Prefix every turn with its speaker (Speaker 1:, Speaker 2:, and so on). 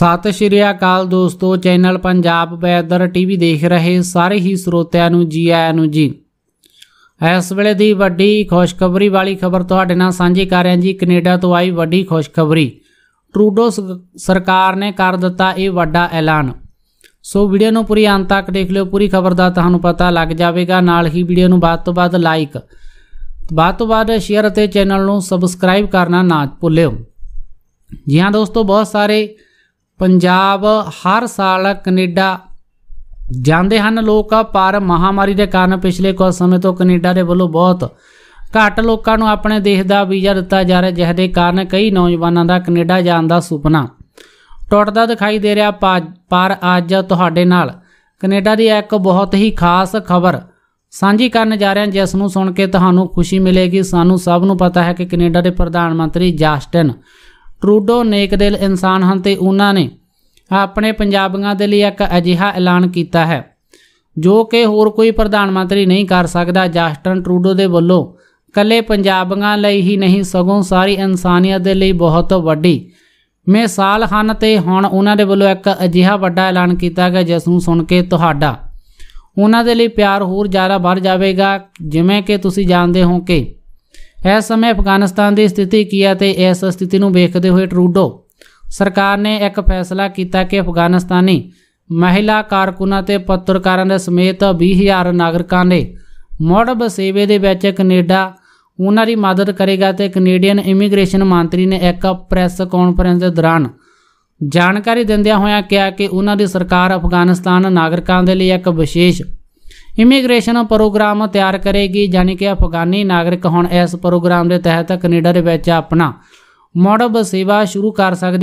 Speaker 1: ਸਤਿ ਸ਼੍ਰੀ ਅਕਾਲ ਦੋਸਤੋ channel Punjab weather TV ਦੇਖ ਰਹੇ ਸਾਰੇ ਹੀ ਸਰੋਤਿਆਂ ਨੂੰ ਜੀ ਆਇਆਂ ਨੂੰ ਜੀ ਇਸ ਵੇਲੇ ਦੀ ਵੱਡੀ ਖੁਸ਼ਖਬਰੀ ਵਾਲੀ ਖਬਰ ਤੁਹਾਡੇ ਨਾਲ ਸਾਂਝੀ ਕਰ ਰਹੇ ਹਾਂ ਜੀ ਕੈਨੇਡਾ ਤੋਂ ਆਈ ਵੱਡੀ ਖੁਸ਼ਖਬਰੀ ਟਰੂਡੋ ਸਰਕਾਰ ਨੇ ਕਰ ਦਿੱਤਾ ਇਹ ਵੱਡਾ ਐਲਾਨ ਸੋ ਵੀਡੀਓ ਨੂੰ ਪੂਰੀ ਅੰਤ ਤੱਕ ਦੇਖ ਲਿਓ ਪੂਰੀ ਖਬਰ ਦਾ ਤੁਹਾਨੂੰ ਪਤਾ ਲੱਗ ਜਾਵੇਗਾ ਨਾਲ ਹੀ ਵੀਡੀਓ ਨੂੰ ਵੱਧ ਤੋਂ ਵੱਧ ਲਾਈਕ ਵੱਧ ਤੋਂ ਵੱਧ ਸ਼ੇਅਰ ਅਤੇ ਚੈਨਲ ਨੂੰ ਸਬਸਕ੍ਰਾਈਬ ਕਰਨਾ ਨਾ ਭੁੱਲਿਓ ਜੀ ਹਾਂ ਦੋਸਤੋ ਬਹੁਤ ਸਾਰੇ ਪੰਜਾਬ ਹਰ ਸਾਲ ਕੈਨੇਡਾ ਜਾਂਦੇ ਹਨ ਲੋਕ ਪਰ ਮਹਾਮਾਰੀ ਦੇ ਕਾਰਨ ਪਿਛਲੇ ਕੁਝ ਸਮੇਂ ਤੋਂ ਕੈਨੇਡਾ ਦੇ ਵੱਲੋਂ ਬਹੁਤ ਘੱਟ ਲੋਕਾਂ ਨੂੰ ਆਪਣੇ ਦੇਸ਼ ਦਾ ਵੀਜ਼ਾ ਦਿੱਤਾ ਜਾ ਰਿਹਾ ਜਿਸ ਦੇ ਕਾਰਨ ਕਈ ਨੌਜਵਾਨਾਂ ਦਾ ਕੈਨੇਡਾ ਜਾਣ ਦਾ ਸੁਪਨਾ ਟੁੱਟਦਾ ਦਿਖਾਈ ਦੇ ਰਿਹਾ ਪਰ ਅੱਜ ਤੁਹਾਡੇ ਨਾਲ ਕੈਨੇਡਾ ਦੀ ਇੱਕ ਬਹੁਤ ਹੀ ਖਾਸ ਖਬਰ ਸਾਂਝੀ ਕਰਨ ਜਾ ਰਹੇ ਹਾਂ ਜਿਸ ਨੂੰ ਸੁਣ ਕੇ ਤੁਹਾਨੂੰ ਖੁਸ਼ੀ ਮਿਲੇਗੀ ਸਾਨੂੰ ਸਭ ਨੂੰ ਪਤਾ ਹੈ ਕਿ ਕੈਨੇਡਾ ਦੇ ਪ੍ਰਧਾਨ ਮੰਤਰੀ ਜਸਟਨ ਟਰੂਡੋ ਨੇਕਦਿਲ ਇਨਸਾਨ ਹਨ ਤੇ ਉਹਨਾਂ ਨੇ ਆਪਣੇ ਪੰਜਾਬੀਆਂ ਦੇ ਲਈ ਇੱਕ ਅਜਿਹਾ ਐਲਾਨ ਕੀਤਾ ਹੈ ਜੋ ਕਿ ਹੋਰ ਕੋਈ ਪ੍ਰਧਾਨ ਮੰਤਰੀ ਨਹੀਂ ਕਰ ਸਕਦਾ ਜਸਟਨ ਟਰੂਡੋ ਦੇ ਵੱਲੋਂ ਕੱਲੇ ਪੰਜਾਬੀਆਂ ਲਈ ਹੀ ਨਹੀਂ ਸਗੋਂ ਸਾਰੀ ਇਨਸਾਨੀਅਤ ਦੇ ਲਈ ਬਹੁਤ ਵੱਡੀ ਮਿਸਾਲ ਹਨ ਤੇ ਹੁਣ ਉਹਨਾਂ ਦੇ ਵੱਲੋਂ ਇੱਕ ਅਜਿਹਾ ਵੱਡਾ ਐਲਾਨ ਕੀਤਾ ਗਿਆ ਜਿਸ ਨੂੰ ਸੁਣ ਕੇ ਤੁਹਾਡਾ ਉਹਨਾਂ ਦੇ ਲਈ ਪਿਆਰ ਹੋਰ ਜ਼ਿਆਦਾ ਵੱਧ ਜਾਵੇਗਾ ਜਿਵੇਂ ਕਿ ਤੁਸੀਂ ਜਾਣਦੇ ਹੋ ਕਿ ਇਸ ਸਮੇਂ ਅਫਗਾਨਿਸਤਾਨ ਦੀ ਸਥਿਤੀ ਕੀ ਹੈ ਤੇ ਇਸ ਸਥਿਤੀ ਨੂੰ ਵੇਖਦੇ ਹੋਏ ਟਰੂਡੋ ਸਰਕਾਰ ਨੇ ਇੱਕ ਫੈਸਲਾ ਕੀਤਾ ਕਿ ਅਫਗਾਨਿਸਤਾਨੀ ਮਹਿਲਾ ਕਾਰਕੁਨਾਂ ਤੇ ਪੱਤਰਕਾਰਾਂ ਦੇ ਸਮੇਤ 20000 ਨਾਗਰਿਕਾਂ ਨੇ ਮੋੜ ਬਸੇਵੇ ਦੇ ਵਿੱਚ ਕੈਨੇਡਾ ਉਹਨਾਂ ਦੀ ਮਦਦ ਕਰੇਗਾ ਤੇ ਕੈਨੇਡੀਅਨ ਇਮੀਗ੍ਰੇਸ਼ਨ ਮੰਤਰੀ ਨੇ ਇੱਕ ਪ੍ਰੈਸ ਕਾਨਫਰੰਸ ਦੇ ਦੌਰਾਨ ਜਾਣਕਾਰੀ ਦਿੰਦਿਆਂ ਹੋਇਆਂ ਕਿਹਾ ਕਿ ਉਹਨਾਂ ਦੀ ਸਰਕਾਰ ਅਫਗਾਨਿਸਤਾਨ ਨਾਗਰਿਕਾਂ ਦੇ ਲਈ ਇੱਕ ਵਿਸ਼ੇਸ਼ ਇਮੀਗ੍ਰੇਸ਼ਨ ਪ੍ਰੋਗਰਾਮ ਤਿਆਰ ਕਰੇਗੀ ਯਾਨੀ ਕਿ ਅਫਗਾਨੀ ਨਾਗਰਿਕ ਹੁਣ ਇਸ ਪ੍ਰੋਗਰਾਮ ਦੇ ਤਹਿਤ ਕੈਨੇਡਾ ਦੇ ਵਿੱਚ ਆਪਣਾ ਮੋੜ ਬਸੇਵਾ ਸ਼ੁਰੂ ਕਰ ਸਕਦੇ